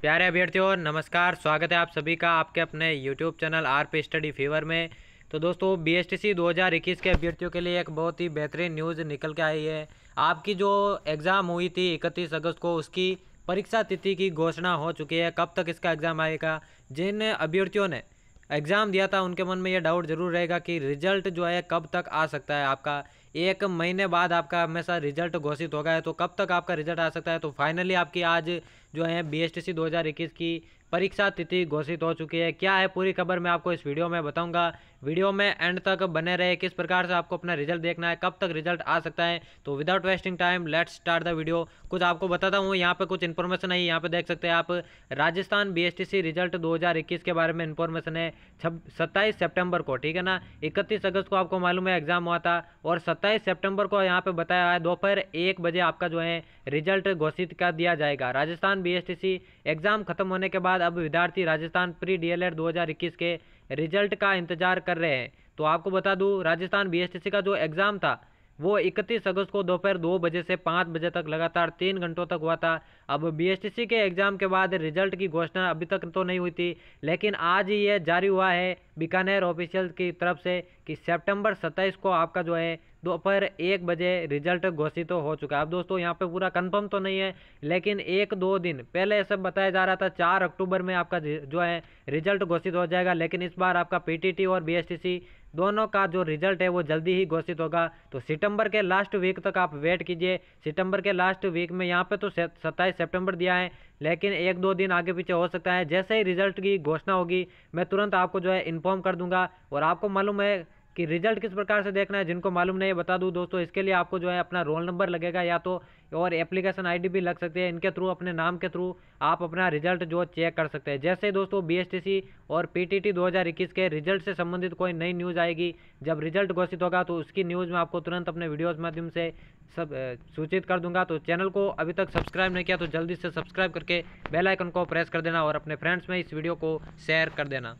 प्यारे अभ्यर्थियों नमस्कार स्वागत है आप सभी का आपके अपने YouTube channel R P study fever में तो दोस्तों बी एस टी सी दो हज़ार इक्कीस के अभ्यर्थियों के लिए एक बहुत ही बेहतरीन न्यूज़ निकल के आई है आपकी जो एग्ज़ाम हुई थी इकतीस अगस्त को उसकी परीक्षा तिथि की घोषणा हो चुकी है कब तक इसका एग्ज़ाम आएगा जिन अभ्यर्थियों ने एग्ज़ाम दिया था उनके मन में यह डाउट जरूर रहेगा कि रिजल्ट जो है कब तक आ सकता है आपका एक महीने बाद आपका हमेशा रिजल्ट घोषित होगा है तो कब तक आपका रिजल्ट आ सकता है तो फाइनली आपकी आज जो है बीएसटीसी 2021 की परीक्षा तिथि घोषित हो चुकी है क्या है पूरी खबर मैं आपको इस वीडियो में बताऊंगा वीडियो में एंड तक बने रहे किस प्रकार से आपको अपना रिजल्ट देखना है कब तक रिजल्ट आ सकता है तो without wasting time let's start the video कुछ आपको बताता हूँ यहाँ पे कुछ इन्फॉर्मेशन है यहाँ पे देख सकते हैं आप राजस्थान बी रिजल्ट दो के बारे में इन्फॉर्मेशन है सत्ताईस सेप्टेम्बर को ठीक है ना इकतीस अगस्त को आपको मालूम है एग्जाम हुआ था और सत्ताईस सेप्टेम्बर को यहाँ पे बताया है दोपहर एक बजे आपका जो है रिजल्ट घोषित कर दिया जाएगा राजस्थान बीएसटीसी एग्ज़ाम खत्म होने के बाद अब विद्यार्थी राजस्थान प्री डीएलएड 2021 के रिजल्ट का इंतजार कर रहे हैं तो आपको बता दूँ राजस्थान बीएसटीसी का जो एग्ज़ाम था वो 31 अगस्त को दोपहर दो बजे से पाँच बजे तक लगातार तीन घंटों तक हुआ था अब बी के एग्ज़ाम के बाद रिजल्ट की घोषणा अभी तक तो नहीं हुई थी लेकिन आज ही ये जारी हुआ है बीकानेर ऑफिशियल की तरफ से कि सितंबर 27 को आपका जो है दोपहर एक बजे रिजल्ट घोषित तो हो चुका है अब दोस्तों यहाँ पे पूरा कन्फर्म तो नहीं है लेकिन एक दो दिन पहले ऐसा बताया जा रहा था चार अक्टूबर में आपका जो है रिजल्ट घोषित हो जाएगा लेकिन इस बार आपका पी और बी दोनों का जो रिजल्ट है वो जल्दी ही घोषित होगा तो सितंबर के लास्ट वीक तक आप वेट कीजिए सितंबर के लास्ट वीक में यहाँ पे तो सत्ताईस सितंबर दिया है लेकिन एक दो दिन आगे पीछे हो सकता है जैसे ही रिजल्ट की घोषणा होगी मैं तुरंत आपको जो है इन्फॉर्म कर दूंगा और आपको मालूम है कि रिजल्ट किस प्रकार से देखना है जिनको मालूम नहीं है बता दूँ दोस्तों इसके लिए आपको जो है अपना रोल नंबर लगेगा या तो और एप्लीकेशन आईडी भी लग सकती है इनके थ्रू अपने नाम के थ्रू आप अपना रिजल्ट जो चेक कर सकते हैं जैसे दोस्तों बीएसटीसी और पीटीटी 2021 के रिजल्ट से संबंधित कोई नई न्यूज़ आएगी जब रिजल्ट घोषित होगा तो उसकी न्यूज़ में आपको तुरंत अपने वीडियोज़ माध्यम से सब सूचित कर दूंगा तो चैनल को अभी तक सब्सक्राइब नहीं किया तो जल्दी से सब्सक्राइब करके बेल आइकन को प्रेस कर देना और अपने फ्रेंड्स में इस वीडियो को शेयर कर देना